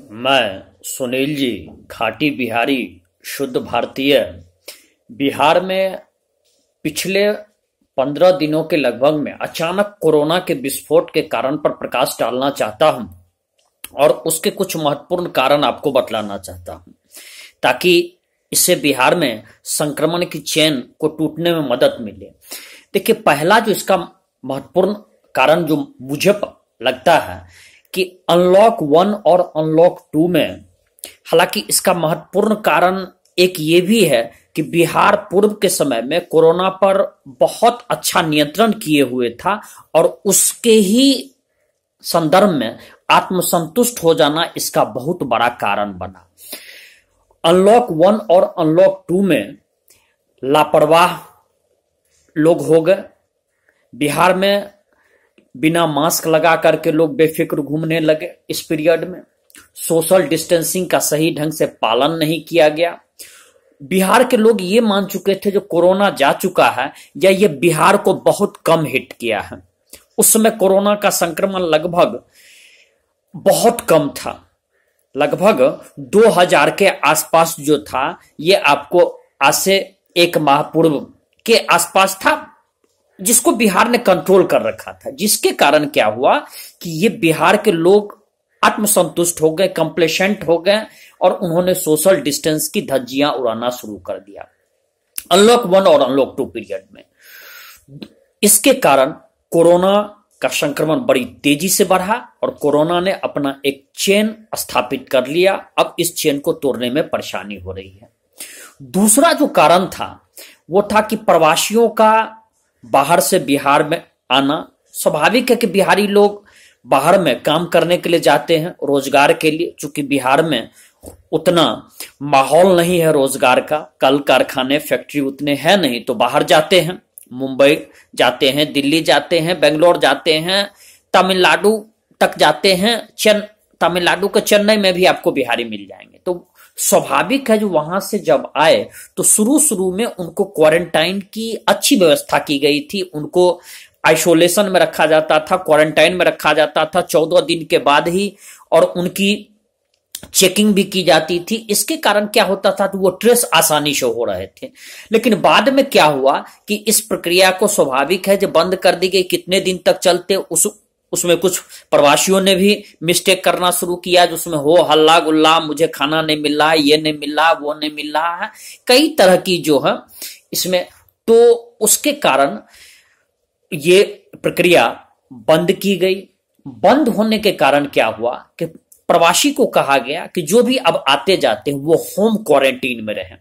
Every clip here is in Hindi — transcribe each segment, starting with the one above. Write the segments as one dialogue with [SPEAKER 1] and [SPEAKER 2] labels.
[SPEAKER 1] मैं सुनील जी खाटी बिहारी शुद्ध भारतीय बिहार में पिछले पंद्रह दिनों के लगभग में अचानक कोरोना के विस्फोट के कारण पर प्रकाश डालना चाहता हूं और उसके कुछ महत्वपूर्ण कारण आपको बतलाना चाहता हूं ताकि इससे बिहार में संक्रमण की चेन को टूटने में मदद मिले देखिए पहला जो इसका महत्वपूर्ण कारण जो मुझे लगता है कि अनलॉक वन और अनलॉक टू में हालांकि इसका महत्वपूर्ण कारण एक ये भी है कि बिहार पूर्व के समय में कोरोना पर बहुत अच्छा नियंत्रण किए हुए था और उसके ही संदर्भ में आत्मसंतुष्ट हो जाना इसका बहुत बड़ा कारण बना अनलॉक वन और अनलॉक टू में लापरवाह लोग हो गए बिहार में बिना मास्क लगा करके लोग बेफिक्र घूमने लगे इस पीरियड में सोशल डिस्टेंसिंग का सही ढंग से पालन नहीं किया गया बिहार के लोग ये मान चुके थे जो कोरोना जा चुका है या ये बिहार को बहुत कम हिट किया है उस समय कोरोना का संक्रमण लगभग बहुत कम था लगभग 2000 के आसपास जो था ये आपको आज से एक माह पूर्व के आसपास था जिसको बिहार ने कंट्रोल कर रखा था जिसके कारण क्या हुआ कि ये बिहार के लोग आत्मसंतुष्ट हो गए कंप्लेसेंट हो गए और उन्होंने सोशल डिस्टेंस की धज्जियां उड़ाना शुरू कर दिया अनलॉक वन और अनलॉक टू पीरियड में इसके कारण कोरोना का संक्रमण बड़ी तेजी से बढ़ा और कोरोना ने अपना एक चेन स्थापित कर लिया अब इस चेन को तोड़ने में परेशानी हो रही है दूसरा जो कारण था वो था कि प्रवासियों का बाहर से बिहार में आना स्वाभाविक है कि बिहारी लोग बाहर में काम करने के लिए जाते हैं रोजगार के लिए चूंकि बिहार में उतना माहौल नहीं है रोजगार का कल कारखाने फैक्ट्री उतने हैं नहीं तो बाहर जाते हैं मुंबई जाते हैं दिल्ली जाते हैं बेंगलोर जाते हैं तमिलनाडु तक जाते हैं चेन तमिलनाडु के चेन्नई में भी आपको बिहारी मिल जाएंगे तो स्वाभाविक है जो वहां से जब आए तो शुरू शुरू में उनको क्वारंटाइन की अच्छी व्यवस्था की गई थी उनको आइसोलेशन में रखा जाता था क्वारंटाइन में रखा जाता था चौदह दिन के बाद ही और उनकी चेकिंग भी की जाती थी इसके कारण क्या होता था तो वो ट्रेस आसानी से हो रहे थे लेकिन बाद में क्या हुआ कि इस प्रक्रिया को स्वाभाविक है जो बंद कर दी गई कितने दिन तक चलते उस उसमें कुछ प्रवासियों ने भी मिस्टेक करना शुरू किया जिसमें हो हल्ला गुल्ला मुझे खाना नहीं मिल रहा है ये नहीं मिल रहा वो नहीं मिल रहा है कई तरह की जो है इसमें तो उसके कारण ये प्रक्रिया बंद की गई बंद होने के कारण क्या हुआ कि प्रवासी को कहा गया कि जो भी अब आते जाते हैं वो होम क्वारंटीन में रहे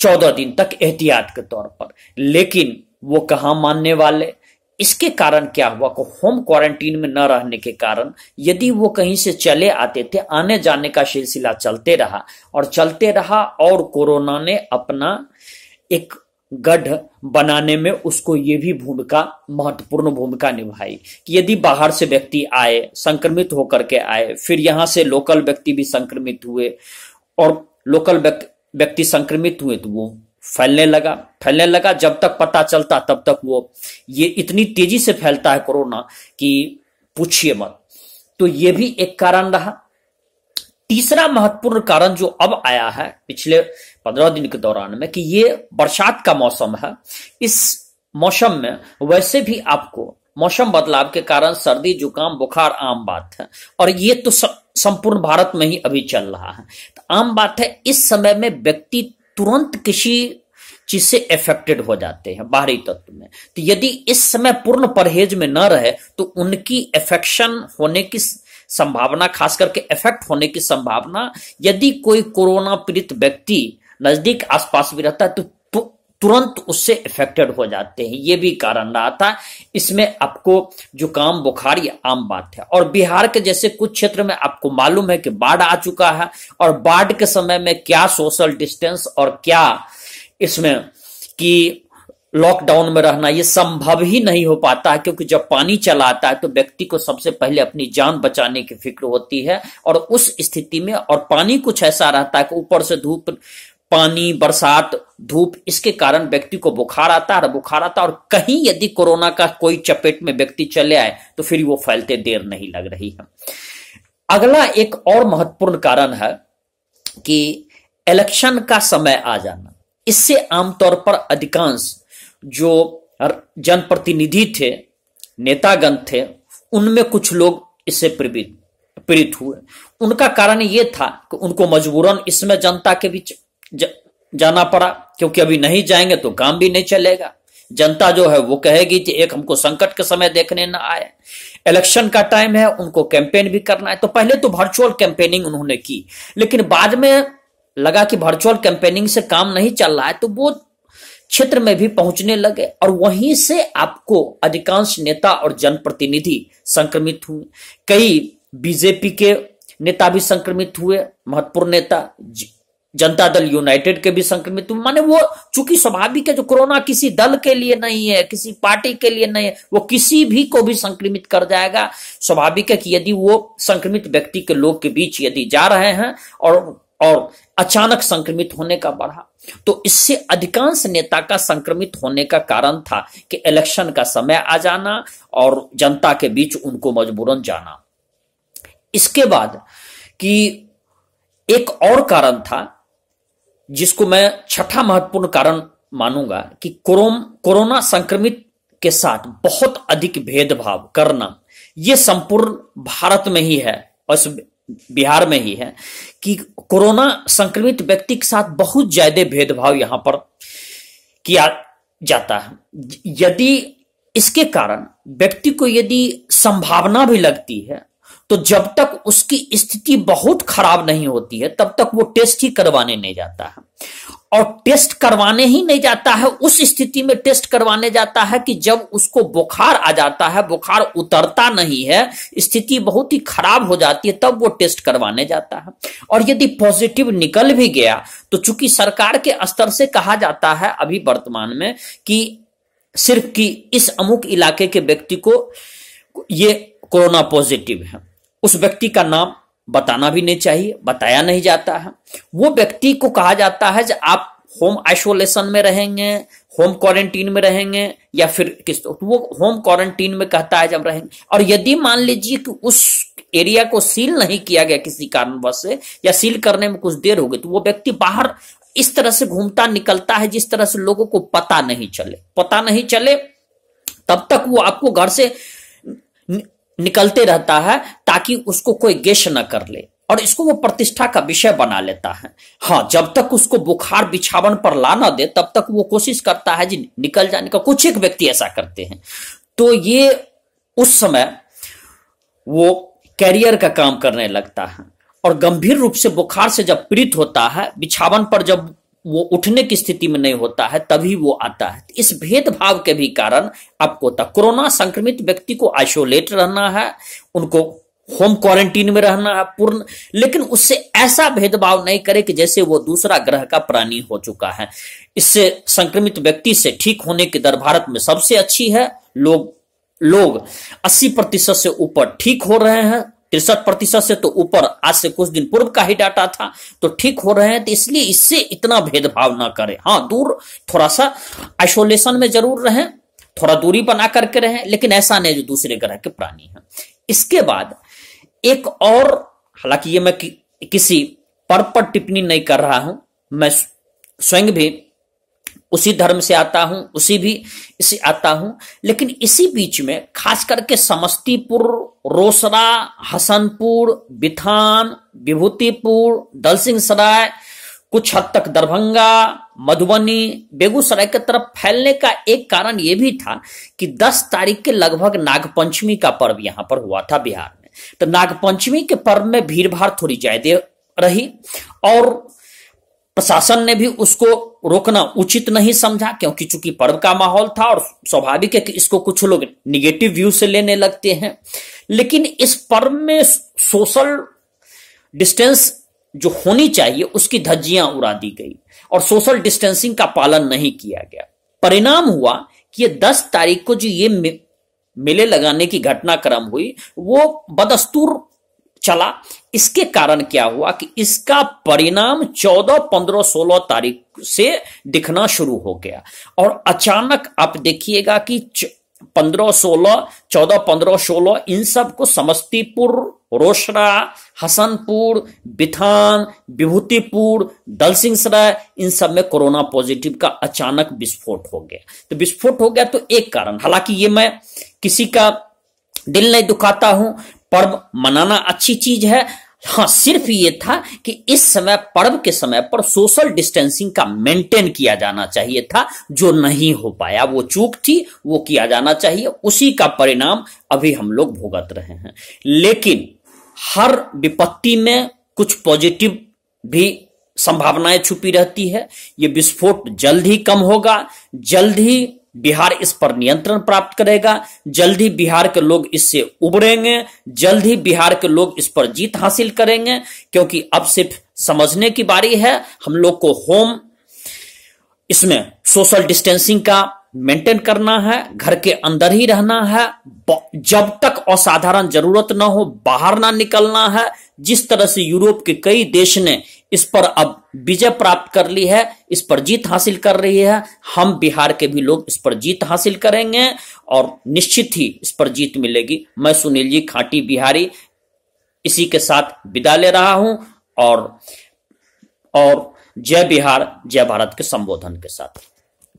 [SPEAKER 1] चौदह दिन तक एहतियात के तौर पर लेकिन वो कहा मानने वाले इसके कारण क्या हुआ को होम क्वारंटीन में न रहने के कारण यदि वो कहीं से चले आते थे आने जाने का सिलसिला चलते रहा और चलते रहा और कोरोना ने अपना एक गढ़ बनाने में उसको ये भी भूमिका महत्वपूर्ण भूमिका निभाई कि यदि बाहर से व्यक्ति आए संक्रमित होकर के आए फिर यहां से लोकल व्यक्ति भी संक्रमित हुए और लोकल व्यक्ति संक्रमित हुए तो वो फैलने लगा फैलने लगा जब तक पता चलता तब तक वो ये इतनी तेजी से फैलता है कोरोना कि पूछिए मत तो ये भी एक कारण रहा तीसरा महत्वपूर्ण कारण जो अब आया है पिछले पंद्रह दिन के दौरान में कि ये बरसात का मौसम है इस मौसम में वैसे भी आपको मौसम बदलाव के कारण सर्दी जुकाम बुखार आम बात है और ये तो संपूर्ण भारत में ही अभी चल रहा है तो आम बात है इस समय में व्यक्ति तुरंत किसी चीज से इफेक्टेड हो जाते हैं बाहरी तत्व में तो यदि इस समय पूर्ण परहेज में न रहे तो उनकी इफेक्शन होने की संभावना खास करके इफेक्ट होने की संभावना यदि कोई कोरोना पीड़ित व्यक्ति नजदीक आसपास भी रहता है तो तुरंत उससे इफेक्टेड हो जाते हैं ये भी कारण रहा था इसमें आपको जुकाम बुखार ये आम बात है और बिहार के जैसे कुछ क्षेत्र में आपको मालूम है कि बाढ़ आ चुका है और बाढ़ के समय में क्या सोशल डिस्टेंस और क्या इसमें कि लॉकडाउन में रहना ये संभव ही नहीं हो पाता है क्योंकि जब पानी चला आता है तो व्यक्ति को सबसे पहले अपनी जान बचाने की फिक्र होती है और उस स्थिति में और पानी कुछ ऐसा रहता है कि ऊपर से धूप पानी बरसात धूप इसके कारण व्यक्ति को बुखार आता है बुखार आता और कहीं यदि कोरोना का कोई चपेट में व्यक्ति चले आए तो फिर वो फैलते देर नहीं लग रही है अगला एक और महत्वपूर्ण कारण है कि इलेक्शन का समय आ जाना इससे आमतौर पर अधिकांश जो जनप्रतिनिधि थे नेतागण थे उनमें कुछ लोग इससे प्रेरित पीड़ित हुए उनका कारण ये था कि उनको मजबूरन इसमें जनता के बीच जा, जाना पड़ा क्योंकि अभी नहीं जाएंगे तो काम भी नहीं चलेगा जनता जो है वो कहेगी कि एक हमको संकट के समय देखने ना आए इलेक्शन का टाइम है उनको कैंपेन भी करना है तो पहले तो वर्चुअल कैंपेनिंग उन्होंने की लेकिन बाद में लगा कि वर्चुअल कैंपेनिंग से काम नहीं चल रहा है तो वो क्षेत्र में भी पहुंचने लगे और वहीं से आपको अधिकांश नेता और जनप्रतिनिधि संक्रमित हुए कई बीजेपी के नेता भी संक्रमित हुए महत्वपूर्ण नेता जनता दल यूनाइटेड के भी संक्रमित माने वो चूंकि स्वाभाविक है जो कोरोना किसी दल के लिए नहीं है किसी पार्टी के लिए नहीं है वो किसी भी को भी संक्रमित कर जाएगा स्वाभाविक है कि यदि वो संक्रमित व्यक्ति के लोग के बीच यदि जा रहे हैं और और अचानक संक्रमित होने का बढ़ा तो इससे अधिकांश नेता का संक्रमित होने का कारण था कि इलेक्शन का समय आ जाना और जनता के बीच उनको मजबूरन जाना इसके बाद कि एक और कारण था जिसको मैं छठा महत्वपूर्ण कारण मानूंगा कि कोरोम कोरोना संक्रमित के साथ बहुत अधिक भेदभाव करना ये संपूर्ण भारत में ही है और बिहार में ही है कि कोरोना संक्रमित व्यक्ति के साथ बहुत ज्यादा भेदभाव यहां पर किया जाता है यदि इसके कारण व्यक्ति को यदि संभावना भी लगती है तो जब तक उसकी स्थिति बहुत खराब नहीं होती है तब तक वो टेस्ट ही करवाने नहीं जाता है और टेस्ट करवाने ही नहीं जाता है उस स्थिति में टेस्ट करवाने जाता है कि जब उसको बुखार आ जाता है बुखार उतरता नहीं है स्थिति बहुत ही खराब हो जाती है तब वो टेस्ट करवाने जाता है और यदि पॉजिटिव निकल भी गया तो चूंकि सरकार के स्तर से कहा जाता है अभी वर्तमान में कि सिर्फ कि इस अमुक इलाके के व्यक्ति को ये कोरोना पॉजिटिव है उस व्यक्ति का नाम बताना भी नहीं चाहिए बताया नहीं जाता है वो व्यक्ति को कहा जाता है जब आप होम आइसोलेशन में रहेंगे होम क्वारंटीन में रहेंगे या फिर किस तो वो होम क्वारंटीन में कहता है जब रहेंगे और यदि मान लीजिए कि उस एरिया को सील नहीं किया गया किसी कारणवश से या सील करने में कुछ देर हो गई तो वो व्यक्ति बाहर इस तरह से घूमता निकलता है जिस तरह से लोगों को पता नहीं चले पता नहीं चले तब तक वो आपको घर से निकलते रहता है ताकि उसको कोई गेश न कर ले और इसको वो प्रतिष्ठा का विषय बना लेता है हाँ जब तक उसको बुखार बिछावन पर ला ना दे तब तक वो कोशिश करता है जी निकल जाने का कुछ एक व्यक्ति ऐसा करते हैं तो ये उस समय वो कैरियर का काम करने लगता है और गंभीर रूप से बुखार से जब पीड़ित होता है बिछावन पर जब वो उठने की स्थिति में नहीं होता है तभी वो आता है इस भेदभाव के भी कारण आपको होता कोरोना संक्रमित व्यक्ति को आइसोलेट रहना है उनको होम क्वारंटीन में रहना है पूर्ण लेकिन उससे ऐसा भेदभाव नहीं करे कि जैसे वो दूसरा ग्रह का प्राणी हो चुका है इससे संक्रमित व्यक्ति से ठीक होने की दर भारत में सबसे अच्छी है लोग लोग 80 प्रतिशत से ऊपर ठीक हो रहे हैं तिरसठ प्रतिशत से तो ऊपर आज से कुछ दिन पूर्व का ही डाटा था तो ठीक हो रहे हैं तो इसलिए इससे इतना भेदभाव ना करें हाँ दूर थोड़ा सा आइसोलेशन में जरूर रहें थोड़ा दूरी बना करके रहें लेकिन ऐसा नहीं जो दूसरे ग्रह के प्राणी हैं इसके बाद एक और हालांकि ये मैं कि, किसी पर पर टिप्पणी नहीं कर रहा हूं मैं स्वयं भी उसी धर्म से आता हूं उसी भी इसे आता हूं लेकिन इसी बीच में खास करके समस्तीपुर रोसड़ा हसनपुर बिथान विभूतिपुर दलसिंह सराय कुछ हद तक दरभंगा मधुबनी बेगूसराय की तरफ फैलने का एक कारण यह भी था कि 10 तारीख के लगभग नागपंचमी का पर्व यहां पर हुआ था बिहार में तो नागपंचमी के पर्व में भीड़ भाड़ थोड़ी ज्यादा रही और प्रशासन ने भी उसको रोकना उचित नहीं समझा क्योंकि चूंकि पर्व का माहौल था और स्वाभाविक है कि इसको कुछ लोग निगेटिव व्यू से लेने लगते हैं लेकिन इस पर्व में सोशल डिस्टेंस जो होनी चाहिए उसकी धज्जियां उड़ा दी गई और सोशल डिस्टेंसिंग का पालन नहीं किया गया परिणाम हुआ कि ये दस तारीख को जो ये मेले लगाने की घटनाक्रम हुई वो बदस्तूर चला इसके कारण क्या हुआ कि इसका परिणाम 14, 15, 16 तारीख से दिखना शुरू हो गया और अचानक आप देखिएगा कि 15, 16, 14, 15, 16 इन को समस्तीपुर रोशरा हसनपुर बिथान विभूतिपुर दल इन सब में कोरोना पॉजिटिव का अचानक विस्फोट हो गया तो विस्फोट हो गया तो एक कारण हालांकि ये मैं किसी का दिल नहीं दुखाता हूं पर्व मनाना अच्छी चीज है हाँ सिर्फ ये था कि इस समय पर्व के समय पर सोशल डिस्टेंसिंग का मेंटेन किया जाना चाहिए था जो नहीं हो पाया वो चूक थी वो किया जाना चाहिए उसी का परिणाम अभी हम लोग भुगत रहे हैं लेकिन हर विपत्ति में कुछ पॉजिटिव भी संभावनाएं छुपी रहती है ये विस्फोट जल्द ही कम होगा जल्द ही बिहार इस पर नियंत्रण प्राप्त करेगा जल्द ही बिहार के लोग इससे उबरेंगे जल्द ही बिहार के लोग इस पर जीत हासिल करेंगे क्योंकि अब सिर्फ समझने की बारी है हम लोग को होम इसमें सोशल डिस्टेंसिंग का मेंटेन करना है घर के अंदर ही रहना है जब तक असाधारण जरूरत ना हो बाहर ना निकलना है जिस तरह से यूरोप के कई देश ने इस पर अब विजय प्राप्त कर ली है इस पर जीत हासिल कर रही है हम बिहार के भी लोग इस पर जीत हासिल करेंगे और निश्चित ही इस पर जीत मिलेगी मैं सुनील जी खाटी बिहारी इसी के साथ विदा ले रहा हूं और और जय बिहार जय भारत के संबोधन के साथ